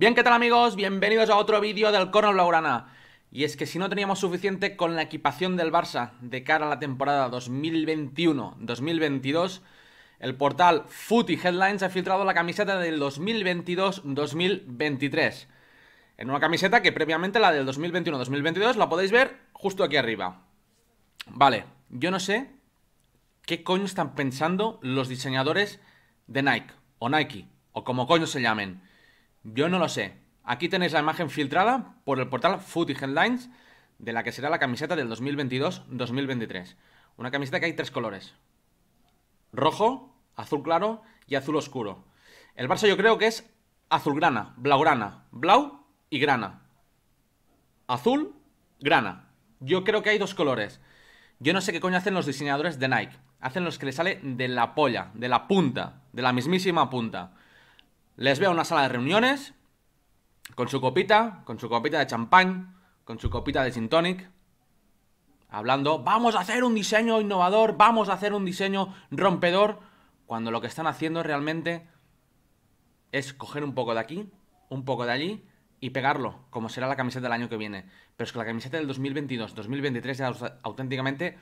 Bien, ¿qué tal amigos? Bienvenidos a otro vídeo del Corner Blaugrana. Y es que si no teníamos suficiente con la equipación del Barça de cara a la temporada 2021-2022, el portal Footy Headlines ha filtrado la camiseta del 2022-2023. En una camiseta que previamente la del 2021-2022 la podéis ver justo aquí arriba. Vale, yo no sé qué coño están pensando los diseñadores de Nike, o Nike, o como coño se llamen yo no lo sé. Aquí tenéis la imagen filtrada por el portal Footy Headlines de la que será la camiseta del 2022-2023. Una camiseta que hay tres colores. Rojo, azul claro y azul oscuro. El Barça yo creo que es azulgrana, grana, blau y grana. Azul, grana. Yo creo que hay dos colores. Yo no sé qué coño hacen los diseñadores de Nike. Hacen los que le sale de la polla, de la punta, de la mismísima punta. Les veo en una sala de reuniones, con su copita, con su copita de champán, con su copita de gin tonic, hablando, vamos a hacer un diseño innovador, vamos a hacer un diseño rompedor, cuando lo que están haciendo realmente es coger un poco de aquí, un poco de allí y pegarlo, como será la camiseta del año que viene. Pero es que la camiseta del 2022-2023 es auténticamente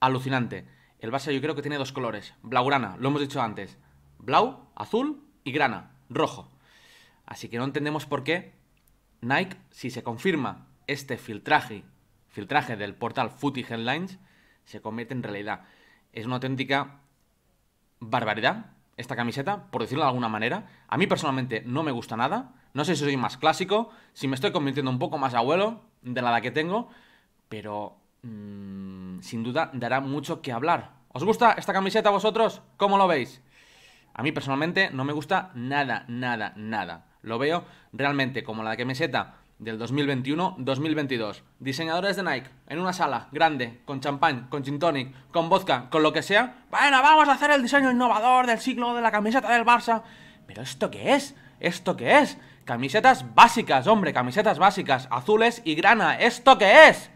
alucinante. El base yo creo que tiene dos colores, blaugrana, lo hemos dicho antes, blau, azul y grana rojo. Así que no entendemos por qué Nike, si se confirma este filtraje, filtraje del portal Footy Headlines, se convierte en realidad. Es una auténtica barbaridad esta camiseta, por decirlo de alguna manera. A mí personalmente no me gusta nada. No sé si soy más clásico, si me estoy convirtiendo un poco más abuelo de la edad que tengo, pero mm, sin duda dará mucho que hablar. ¿Os gusta esta camiseta a vosotros? ¿Cómo lo veis? A mí personalmente no me gusta nada, nada, nada. Lo veo realmente como la camiseta del 2021-2022. Diseñadores de Nike, en una sala grande, con champán, con gin tonic, con vodka, con lo que sea. Bueno, vamos a hacer el diseño innovador del siglo de la camiseta del Barça. ¿Pero esto qué es? ¿Esto qué es? Camisetas básicas, hombre, camisetas básicas, azules y grana. ¿Esto qué es?